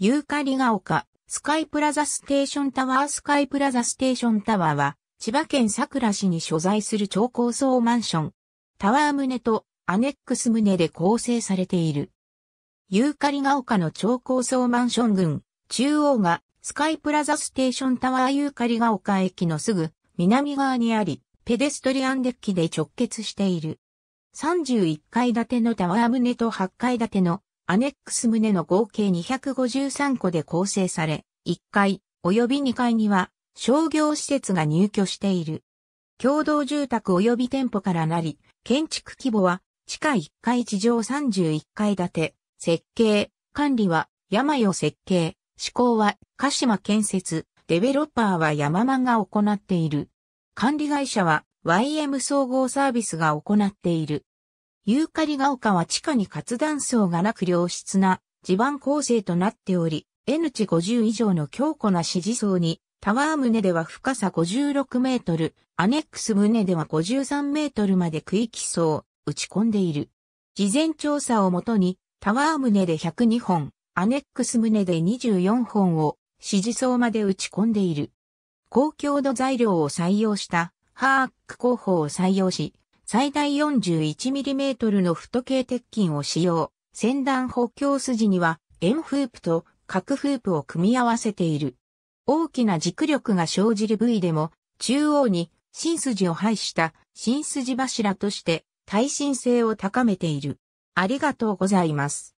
ユーカリが丘、スカイプラザステーションタワースカイプラザステーションタワーは、千葉県桜市に所在する超高層マンション、タワー棟とアネックス棟で構成されている。ユーカリが丘の超高層マンション群、中央がスカイプラザステーションタワーユーカリが丘駅のすぐ南側にあり、ペデストリアンデッキで直結している。31階建てのタワー棟と8階建てのアネックス棟の合計253個で構成され、1階及び2階には商業施設が入居している。共同住宅及び店舗からなり、建築規模は地下1階地上31階建て、設計、管理は山代設計、施工は鹿島建設、デベロッパーは山間が行っている。管理会社は YM 総合サービスが行っている。ユーカリが丘は地下に活断層がなく良質な地盤構成となっており、N 値50以上の強固な支持層に、タワー棟では深さ56メートル、アネックス棟では53メートルまで区域層を打ち込んでいる。事前調査をもとに、タワー棟で102本、アネックス棟で24本を支持層まで打ち込んでいる。公共の材料を採用したハーック工法を採用し、最大 41mm の太系鉄筋を使用。先端補強筋には円フープと角フープを組み合わせている。大きな軸力が生じる部位でも中央に新筋を配した新筋柱として耐震性を高めている。ありがとうございます。